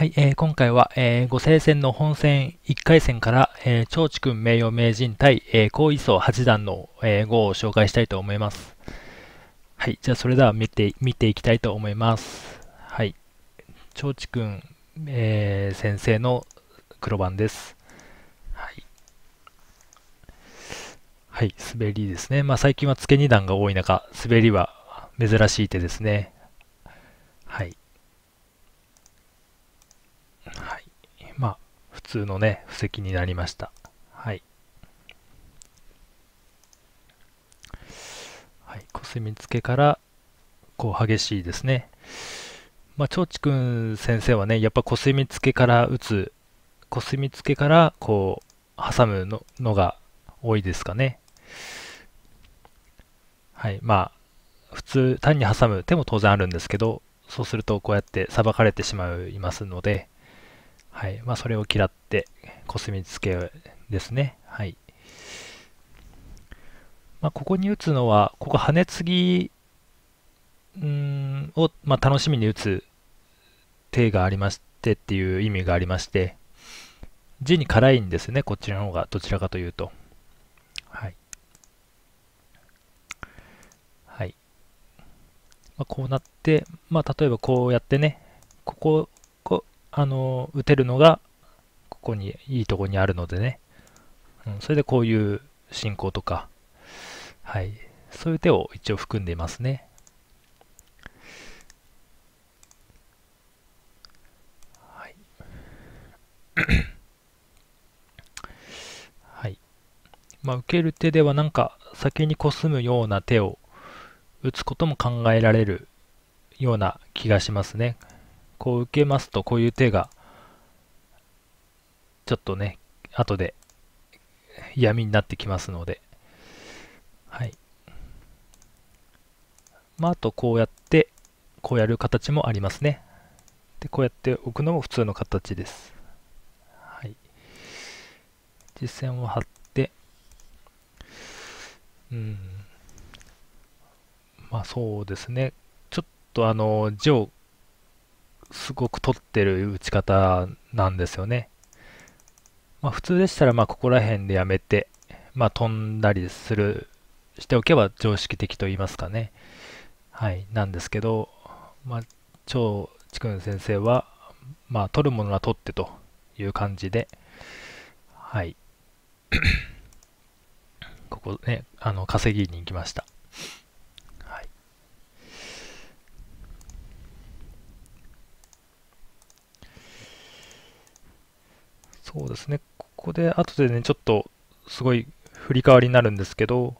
はい、えー、今回は、えー、ご聖戦の本戦1回戦から、えー、長智ん名誉名人対、えー、高位層八段の、えー、碁を紹介したいと思います。はい、じゃあそれでは見て見ていきたいと思います。はい、長智ん、えー、先生の黒番です。はい、はい、滑りですね。まあ、最近は付け二段が多い中、滑りは珍しい手ですね。はい。通のね、布石になりました。はい。はい、コスミツケから、こう、激しいですね。まあ、長地君先生はね、やっぱコスミツケから打つ、コスミツケから、こう、挟むののが多いですかね。はい、まあ、普通、単に挟む手も当然あるんですけど、そうするとこうやってさばかれてしまいますので、はいまあ、それを嫌ってコスミツケですね。はいまあ、ここに打つのは、ここハネツギを、まあ、楽しみに打つ手がありましてっていう意味がありまして、字に辛いんですね、こっちの方が、どちらかというと。はい。はい。まあ、こうなって、まあ、例えばこうやってね、ここあの打てるのがここにいいとこにあるのでね、うん、それでこういう進行とか、はい、そういう手を一応含んでいますね。はい。はい。まあ、受ける手ではなんか先にこすむような手を打つことも考えられるような気がしますね。こう受けますとこういう手がちょっとね後で闇になってきますのではいまああとこうやってこうやる形もありますねでこうやって置くのも普通の形ですはい実線を張ってうんまあそうですねちょっとあの字をすごく取ってる打ち方なんですよね。まあ、普通でしたら、まここら辺でやめて、まあ、飛んだりする、しておけば常識的と言いますかね。はい、なんですけど、まあ、張智君先生は、まあ、取るものは取ってという感じで、はい。ここね、あの、稼ぎに行きました。ですね。ここで、後でね、ちょっと、すごい振り返りになるんですけど、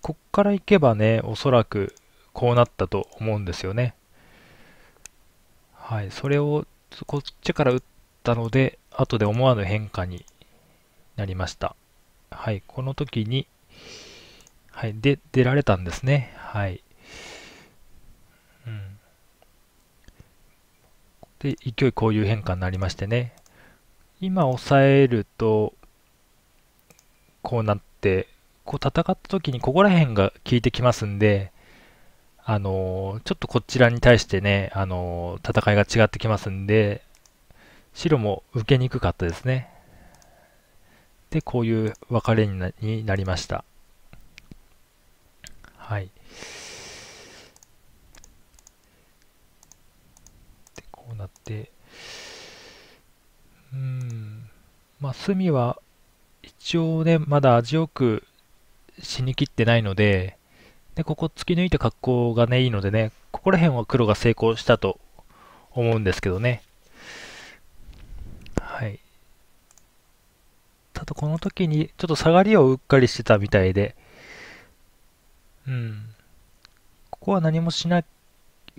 こっから行けばね、おそらくこうなったと思うんですよね。はい、それをこっちから打ったので、後で思わぬ変化になりました。はい、この時に、はい、で、出られたんですね。はい。うん。で、勢いこういう変化になりましてね。今さえると、こうなって、こう戦った時にここら辺が効いてきますんで、あのちょっとこちらに対してね、あの戦いが違ってきますんで、白も受けにくかったですね。で、こういう別れになりました。はい。で、こうなって、うんまあ、隅は一応ね、まだ味よく死にきってないので、で、ここ突き抜いた格好がね、いいのでね、ここら辺は黒が成功したと思うんですけどね。はい。ただこの時にちょっと下がりをうっかりしてたみたいで、うん。ここは何もしない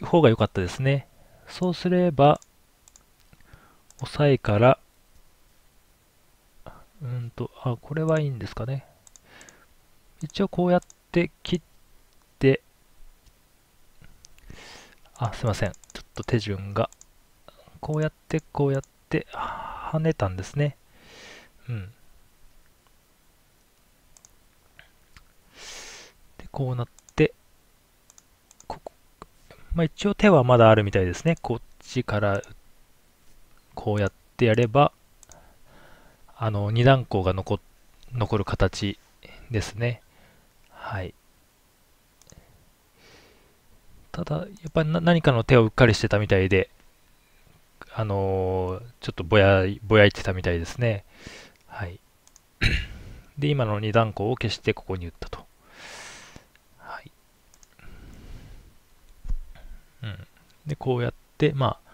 方が良かったですね。そうすれば、押さえから、うんと、あ、これはいいんですかね。一応こうやって切って、あ、すいません。ちょっと手順が。こうやって、こうやって、跳ねたんですね。うん。で、こうなって、ここ。まあ一応手はまだあるみたいですね。こっちから、こうやってやれば、あの、二段鋼が残、残る形ですね。はい。ただ、やっぱり何かの手をうっかりしてたみたいで、あのー、ちょっとぼや、ぼやいてたみたいですね。はい。で、今の二段鋼を消してここに打ったと。はい。うん。で、こうやって、まあ、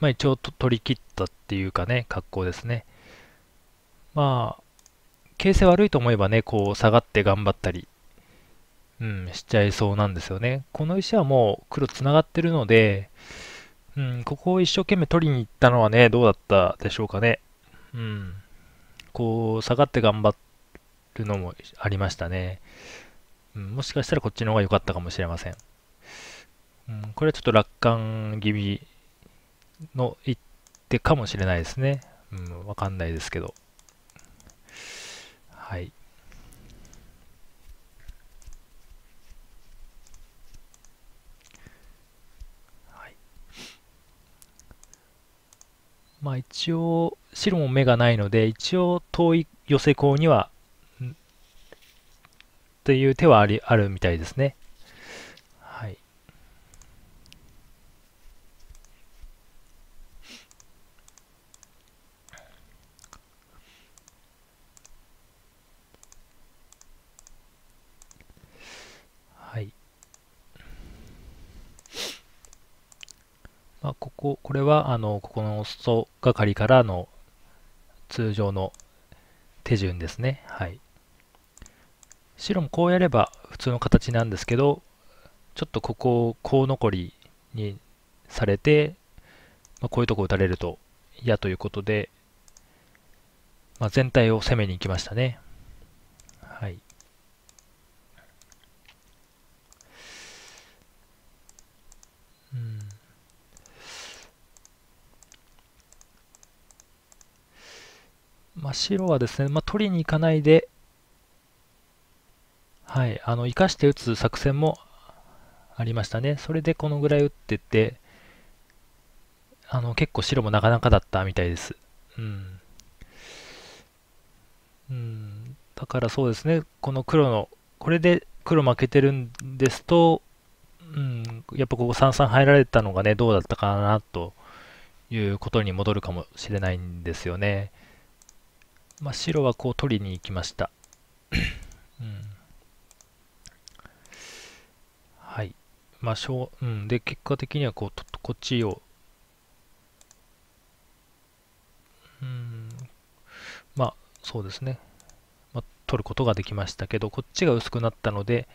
まあ一応取り切ったっていうかね、格好ですね。まあ、形勢悪いと思えばね、こう下がって頑張ったり、うん、しちゃいそうなんですよね。この石はもう黒つながってるので、うん、ここを一生懸命取りに行ったのはね、どうだったでしょうかね。うん、こう下がって頑張るのもありましたね。うん、もしかしたらこっちの方が良かったかもしれません。うん、これはちょっと楽観気味の一手かもしれないですね。うん、わかんないですけど。はい。はい。まあ一応、白も目がないので、一応遠い寄せコウには、という手はありあるみたいですね。ここれはあのここの外係からの通常の手順ですね。はい、白もこうやれば普通の形なんですけどちょっとここをコウ残りにされて、まあ、こういうとこ打たれると嫌ということで、まあ、全体を攻めに行きましたね。まあ、白はですね、まあ、取りに行かないで、はい、あの生かして打つ作戦もありましたね。それでこのぐらい打ってて、あの結構白もなかなかだったみたいです。うん。うん、だからそうですね、この黒の、これで黒負けてるんですと、うん、やっぱここ三々入られたのがね、どうだったかなということに戻るかもしれないんですよね。まあ、白はこう取りに行きました。うん、はい。まあ、しょう、うん。で、結果的にはこう、こっちを、うん、まあ、そうですね。まあ、取ることができましたけど、こっちが薄くなったので、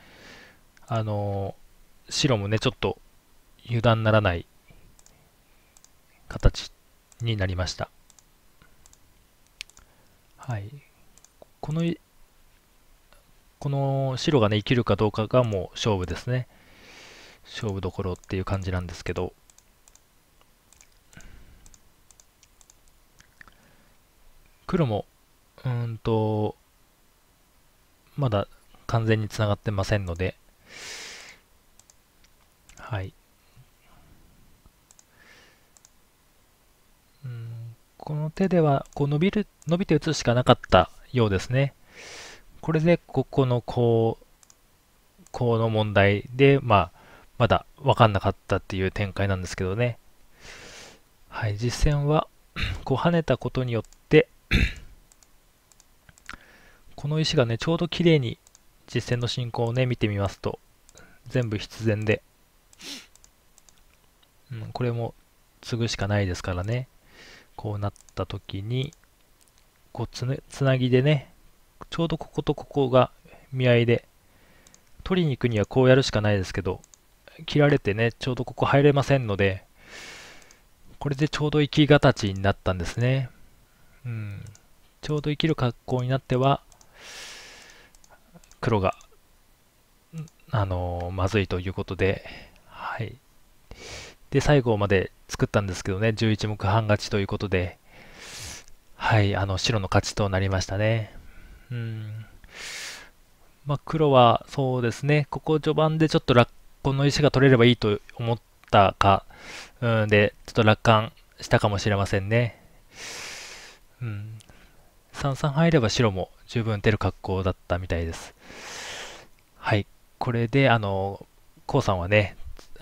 あのー、白もね、ちょっと油断ならない形になりました。はい、このこの白がね生きるかどうかがもう勝負ですね勝負どころっていう感じなんですけど黒もうんとまだ完全につながってませんのではいこの手ではこう伸びる、伸びて打つしかなかったようですね。これで、ここのこう、この問題で、まあ、まだ分かんなかったっていう展開なんですけどね。はい、実戦は、こう跳ねたことによって この石がね、ちょうど綺麗に実戦の進行をね、見てみますと、全部必然で、うん、これも継ぐしかないですからね。こうなった時に、こうつ,、ね、つなぎでね、ちょうどこことここが見合いで、取りに行くにはこうやるしかないですけど、切られてね、ちょうどここ入れませんので、これでちょうど生き形になったんですね。うん。ちょうど生きる格好になっては、黒が、あのー、まずいということで、はい。で、最後まで作ったんですけどね、11目半勝ちということで、はい、あの、白の勝ちとなりましたね。うん。まあ、黒はそうですね、ここ序盤でちょっとッコの石が取れればいいと思ったか、うんで、ちょっと楽観したかもしれませんね。うん。三3入れば白も十分出る格好だったみたいです。はい、これで、あの、コウさんはね、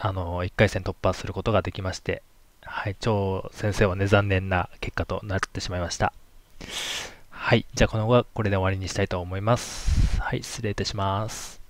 あの、1回戦突破することができまして、はい、張先生はね、残念な結果となってしまいました。はい、じゃあこの後はこれで終わりにしたいと思います。はい、失礼いたします。